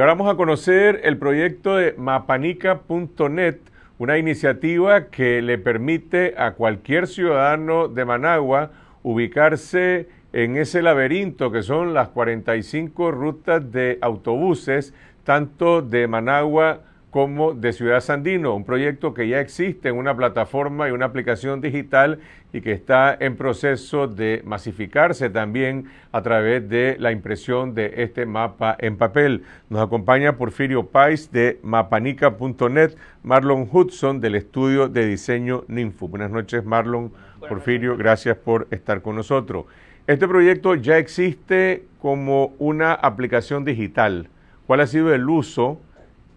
ahora vamos a conocer el proyecto de mapanica.net, una iniciativa que le permite a cualquier ciudadano de Managua ubicarse en ese laberinto que son las 45 rutas de autobuses, tanto de Managua como de Ciudad Sandino, un proyecto que ya existe en una plataforma y una aplicación digital y que está en proceso de masificarse también a través de la impresión de este mapa en papel. Nos acompaña Porfirio Pais de mapanica.net, Marlon Hudson del estudio de diseño Ninfo. Buenas noches Marlon, Porfirio, gracias por estar con nosotros. Este proyecto ya existe como una aplicación digital. ¿Cuál ha sido el uso?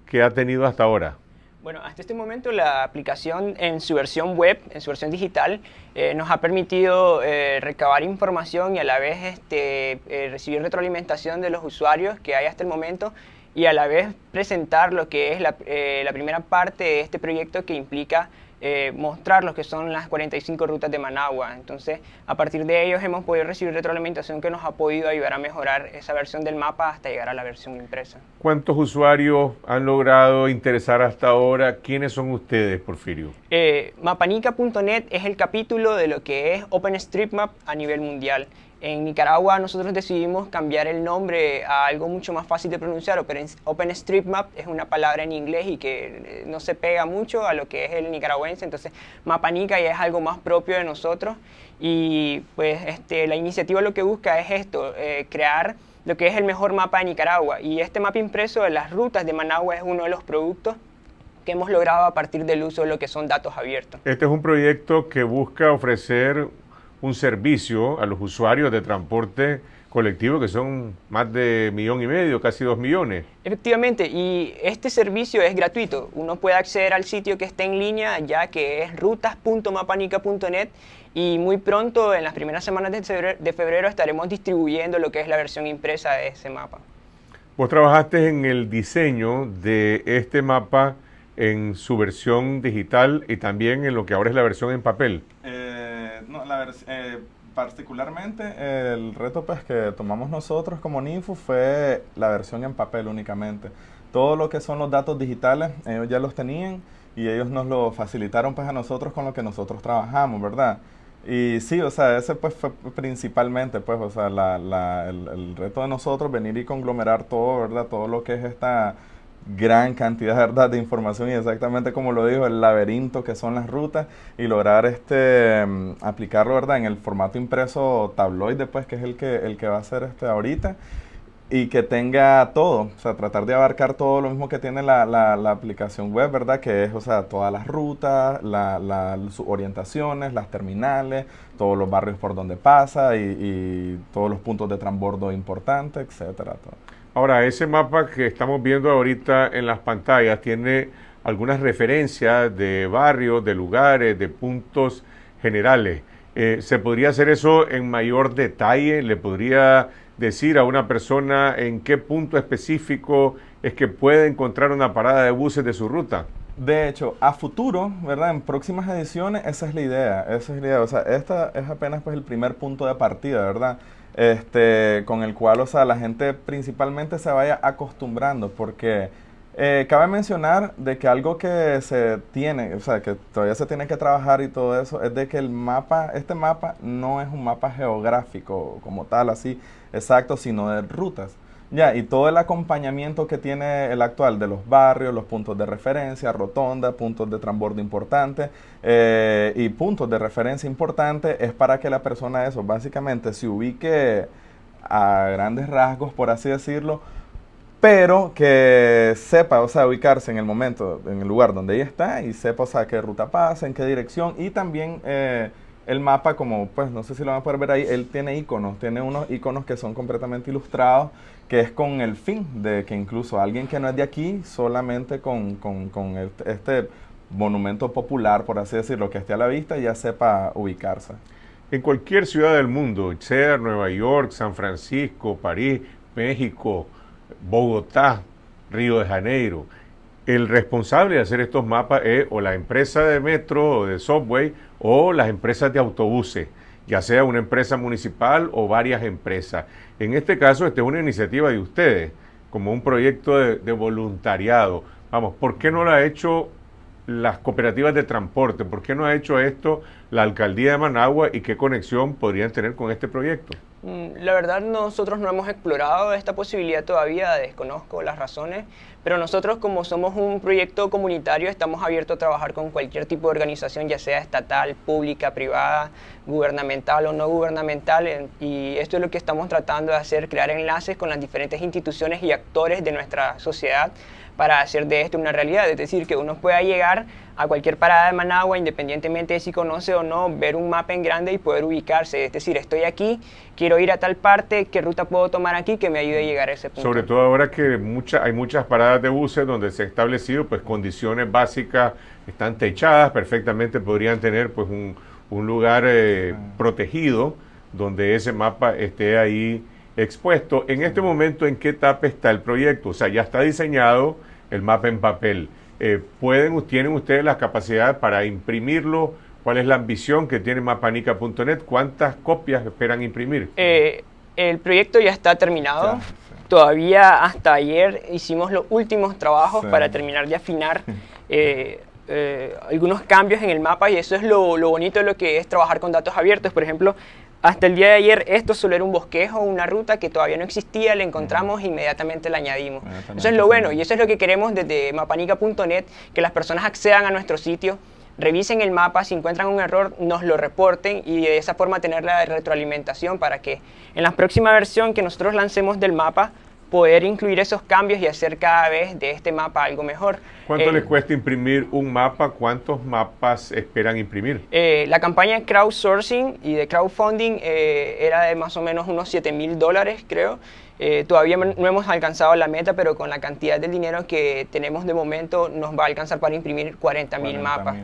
que ha tenido hasta ahora? Bueno, hasta este momento la aplicación en su versión web, en su versión digital, eh, nos ha permitido eh, recabar información y a la vez este, eh, recibir retroalimentación de los usuarios que hay hasta el momento y a la vez presentar lo que es la primera parte de este proyecto que implica eh, mostrar lo que son las 45 rutas de Managua. Entonces, a partir de ellos hemos podido recibir retroalimentación que nos ha podido ayudar a mejorar esa versión del mapa hasta llegar a la versión impresa. ¿Cuántos usuarios han logrado interesar hasta ahora? ¿Quiénes son ustedes, Porfirio? Eh, Mapanica.net es el capítulo de lo que es OpenStreetMap a nivel mundial. En Nicaragua nosotros decidimos cambiar el nombre a algo mucho más fácil de pronunciar. OpenStreetMap es una palabra en inglés y que eh, no se pega mucho a lo que es el nicaragüense, entonces Mapanica ya es algo más propio de nosotros y pues este, la iniciativa lo que busca es esto, eh, crear lo que es el mejor mapa de Nicaragua y este mapa impreso de las rutas de Managua es uno de los productos que hemos logrado a partir del uso de lo que son datos abiertos. Este es un proyecto que busca ofrecer un servicio a los usuarios de transporte colectivo que son más de millón y medio, casi dos millones. Efectivamente, y este servicio es gratuito. Uno puede acceder al sitio que está en línea, ya que es rutas.mapanica.net y muy pronto, en las primeras semanas de febrero, estaremos distribuyendo lo que es la versión impresa de ese mapa. Vos trabajaste en el diseño de este mapa en su versión digital y también en lo que ahora es la versión en papel. Eh, eh, eh, particularmente el reto pues, que tomamos nosotros como NIFU fue la versión en papel únicamente. Todo lo que son los datos digitales, ellos ya los tenían y ellos nos lo facilitaron pues a nosotros con lo que nosotros trabajamos, ¿verdad? Y sí, o sea, ese pues fue principalmente, pues, o sea, el, el reto de nosotros venir y conglomerar todo, ¿verdad? Todo lo que es esta gran cantidad ¿verdad? de información y exactamente como lo dijo, el laberinto que son las rutas y lograr este mm, aplicarlo ¿verdad? en el formato impreso tabloide, después pues, que es el que, el que va a ser este ahorita y que tenga todo, o sea, tratar de abarcar todo lo mismo que tiene la, aplicación web, ¿verdad? Que es, o sea, todas las rutas, las orientaciones, las terminales, todos los barrios por donde pasa y, todos los puntos de transbordo importantes, etcétera. Todo. Ahora, ese mapa que estamos viendo ahorita en las pantallas tiene algunas referencias de barrios, de lugares, de puntos generales. Eh, ¿Se podría hacer eso en mayor detalle? ¿Le podría decir a una persona en qué punto específico es que puede encontrar una parada de buses de su ruta? De hecho, a futuro, ¿verdad? En próximas ediciones, esa es la idea, esa es la idea. O sea, esta es apenas pues el primer punto de partida, ¿verdad? este, con el cual, o sea, la gente principalmente se vaya acostumbrando, porque eh, cabe mencionar de que algo que se tiene, o sea, que todavía se tiene que trabajar y todo eso, es de que el mapa, este mapa no es un mapa geográfico como tal, así, exacto, sino de rutas. Ya, y todo el acompañamiento que tiene el actual de los barrios, los puntos de referencia, rotonda, puntos de transbordo importante eh, y puntos de referencia importante es para que la persona eso básicamente se ubique a grandes rasgos, por así decirlo, pero que sepa, o sea, ubicarse en el momento, en el lugar donde ella está y sepa, o sea, qué ruta pasa, en qué dirección y también... Eh, el mapa, como pues no sé si lo van a poder ver ahí, él tiene iconos, tiene unos iconos que son completamente ilustrados, que es con el fin de que incluso alguien que no es de aquí, solamente con, este monumento popular, por así decirlo, que esté a la vista, ya sepa ubicarse. En cualquier ciudad del mundo, sea Nueva York, San Francisco, París, México, Bogotá, Río de Janeiro, el responsable de hacer estos mapas es o la empresa de metro o de subway o las empresas de autobuses, ya sea una empresa municipal o varias empresas. En este caso, esta es una iniciativa de ustedes, como un proyecto de, voluntariado. Vamos, ¿por qué no lo ha hecho las cooperativas de transporte? ¿Por qué no ha hecho esto la alcaldía de Managua y qué conexión podrían tener con este proyecto? Mm, la verdad nosotros no hemos explorado esta posibilidad todavía, desconozco las razones, pero nosotros como somos un proyecto comunitario estamos abiertos a trabajar con cualquier tipo de organización, ya sea estatal, pública, privada, gubernamental o no gubernamental, y esto es lo que estamos tratando de hacer, crear enlaces con las diferentes instituciones y actores de nuestra sociedad para hacer de esto una realidad, es decir, que uno pueda llegar a cualquier parada de Managua, independientemente de si conoce o no, ver un mapa en grande y poder ubicarse, es decir, estoy aquí, quiero ir a tal parte, qué ruta puedo tomar aquí que me ayude a llegar a ese punto. Sobre todo ahora que hay muchas paradas de buses donde se ha establecido pues, condiciones básicas, están techadas, perfectamente podrían tener pues, un, lugar eh, protegido donde ese mapa esté ahí expuesto. En este momento, ¿en qué etapa está el proyecto? O sea, ya está diseñado el mapa en papel. Eh, ¿pueden, ¿Tienen ustedes la capacidad para imprimirlo? ¿Cuál es la ambición que tiene mapanica.net? ¿Cuántas copias esperan imprimir? Eh, el proyecto ya está terminado. Todavía hasta ayer hicimos los últimos trabajos para terminar de afinar eh, algunos cambios en el mapa y eso es lo, lo bonito de lo que es trabajar con datos abiertos. Por ejemplo, hasta el día de ayer esto solo era un bosquejo, una ruta que todavía no existía, la encontramos e inmediatamente la añadimos. eso es lo bueno y eso es lo que queremos desde mapanica.net, que las personas accedan a nuestro sitio, revisen el mapa, si encuentran un error nos lo reporten y de esa forma tener la retroalimentación para que en la próxima versión que nosotros lancemos del mapa poder incluir esos cambios y hacer cada vez de este mapa algo mejor. ¿Cuánto eh, les cuesta imprimir un mapa? ¿Cuántos mapas esperan imprimir? Eh, la campaña de crowdsourcing y de crowdfunding eh, era de más o menos unos 7 mil dólares, creo. Eh, todavía no hemos alcanzado la meta, pero con la cantidad de dinero que tenemos de momento nos va a alcanzar para imprimir 40 mil mapas.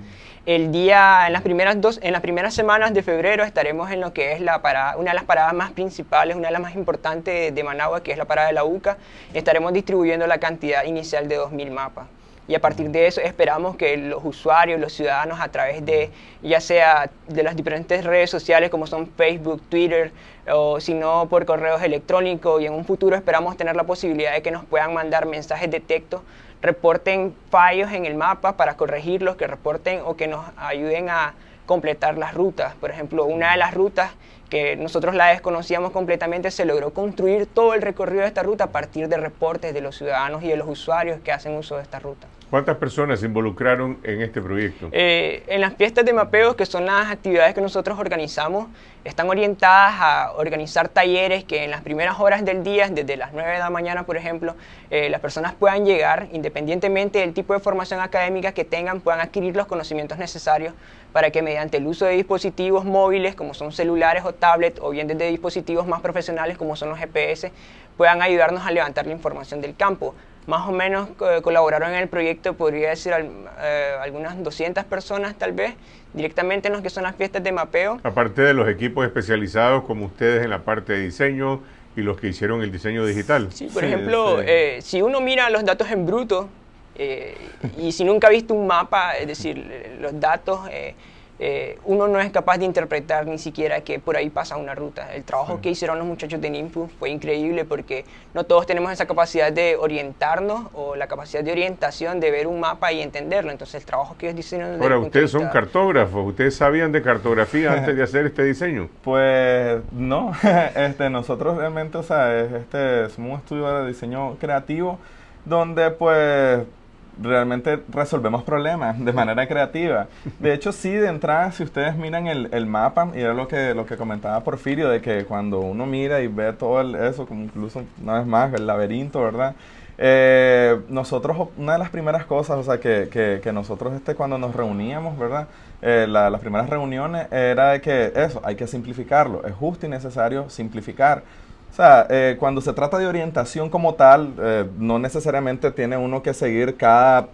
El día, en las, primeras dos, en las primeras semanas de febrero estaremos en lo que es la parada, una de las paradas más principales, una de las más importantes de Managua, que es la parada de la UCA. Estaremos distribuyendo la cantidad inicial de 2.000 mapas y a partir de eso esperamos que los usuarios, los ciudadanos a través de ya sea de las diferentes redes sociales como son Facebook, Twitter o si no por correos electrónicos y en un futuro esperamos tener la posibilidad de que nos puedan mandar mensajes de texto, reporten fallos en el mapa para corregirlos, que reporten o que nos ayuden a completar las rutas. Por ejemplo, una de las rutas que nosotros la desconocíamos completamente, se logró construir todo el recorrido de esta ruta a partir de reportes de los ciudadanos y de los usuarios que hacen uso de esta ruta. ¿Cuántas personas se involucraron en este proyecto? Eh, en las fiestas de mapeo, que son las actividades que nosotros organizamos, están orientadas a organizar talleres que en las primeras horas del día, desde las 9 de la mañana, por ejemplo, eh, las personas puedan llegar, independientemente del tipo de formación académica que tengan, puedan adquirir los conocimientos necesarios para que mediante el uso de dispositivos móviles, como son celulares o tablets, o bien desde dispositivos más profesionales, como son los GPS, puedan ayudarnos a levantar la información del campo, más o menos colaboraron en el proyecto, podría decir eh, algunas 200 personas tal vez, directamente en lo que son las fiestas de mapeo. Aparte de los equipos especializados como ustedes en la parte de diseño y los que hicieron el diseño digital. Sí, por ejemplo, eh, si uno mira los datos en bruto eh, y si nunca ha visto un mapa, es decir, los datos eh, uno no es capaz de interpretar ni siquiera que por ahí pasa una ruta. El trabajo que hicieron los muchachos de NIMPU fue increíble porque no todos tenemos esa capacidad de orientarnos o la capacidad de orientación de ver un mapa y entenderlo. Entonces el trabajo que ellos diseñaron... Ahora, ustedes son cartógrafos, ¿ustedes sabían de cartografía antes de hacer este diseño? Pues no, este, nosotros realmente, o sea, este es un estudio de diseño creativo donde pues realmente resolvemos problemas de manera creativa. De hecho, sí, de entrada, si ustedes miran el, el, mapa, y era lo que, lo que comentaba Porfirio, de que cuando uno mira y ve todo eso, como incluso una vez más, el laberinto, ¿verdad? Eh, nosotros, una de las primeras cosas, o sea, que, que, que nosotros este, cuando nos reuníamos, ¿verdad? Eh, las primeras reuniones era de que eso, hay que simplificarlo, es justo y necesario simplificar. O sea, eh, cuando se trata de orientación como tal, eh, no necesariamente tiene uno que seguir cada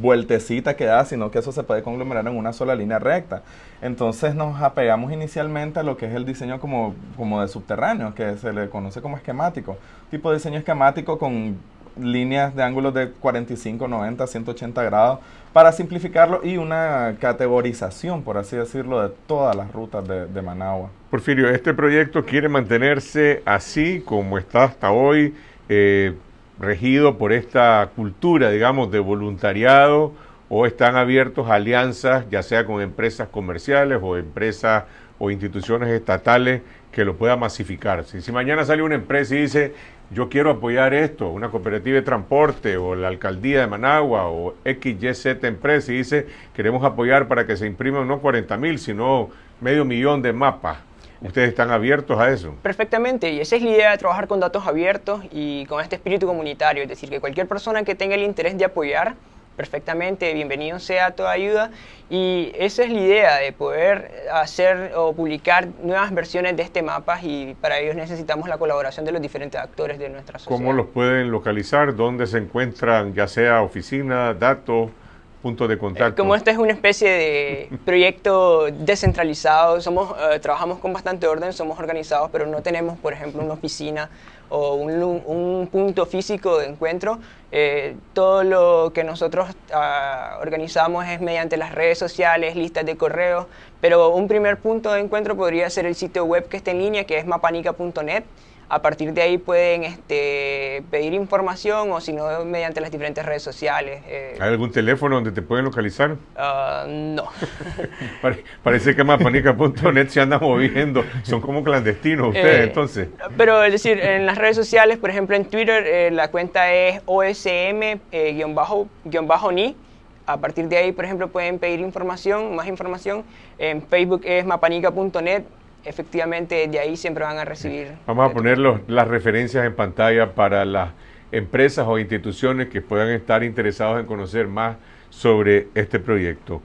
vueltecita que da, sino que eso se puede conglomerar en una sola línea recta. Entonces nos apegamos inicialmente a lo que es el diseño como, como de subterráneo, que se le conoce como esquemático. Tipo de diseño esquemático con líneas de ángulos de 45, 90, 180 grados para simplificarlo y una categorización, por así decirlo, de todas las rutas de, Managua. Porfirio, este proyecto quiere mantenerse así como está hasta hoy, eh, regido por esta cultura, digamos, de voluntariado o están abiertos alianzas, ya sea con empresas comerciales o empresas o instituciones estatales que lo pueda masificar. Si, mañana sale una empresa y dice, yo quiero apoyar esto, una cooperativa de transporte o la alcaldía de Managua o XYZ empresa y dice, queremos apoyar para que se impriman no 40 mil, sino medio millón de mapas. ¿Ustedes están abiertos a eso? Perfectamente, y esa es la idea de trabajar con datos abiertos y con este espíritu comunitario, es decir, que cualquier persona que tenga el interés de apoyar perfectamente, bienvenido sea toda ayuda. Y esa es la idea de poder hacer o publicar nuevas versiones de este mapa y para ello necesitamos la colaboración de los diferentes actores de nuestra sociedad. ¿Cómo los pueden localizar? ¿Dónde se encuentran, ya sea oficina, datos? puntos de contacto. Eh, como esto es una especie de proyecto descentralizado, somos, eh, trabajamos con bastante orden, somos organizados, pero no tenemos, por ejemplo, una oficina o un, punto físico de encuentro. Eh, todo lo que nosotros ah, organizamos es mediante las redes sociales, listas de correos, pero un primer punto de encuentro podría ser el sitio web que está en línea, que es mapanica.net a partir de ahí pueden este, pedir información o si no, mediante las diferentes redes sociales. Eh. ¿Hay algún teléfono donde te pueden localizar? Ah, no. parece que mapanica.net se anda moviendo, son como clandestinos eh, ustedes entonces. Pero es decir, en las redes sociales, por ejemplo en Twitter, eh, la cuenta es osm-ni. A partir de ahí, por ejemplo, pueden pedir información, más información. En Facebook es mapanica.net efectivamente de ahí siempre van a recibir. Vamos a poner los, las referencias en pantalla para las empresas o instituciones que puedan estar interesados en conocer más sobre este proyecto.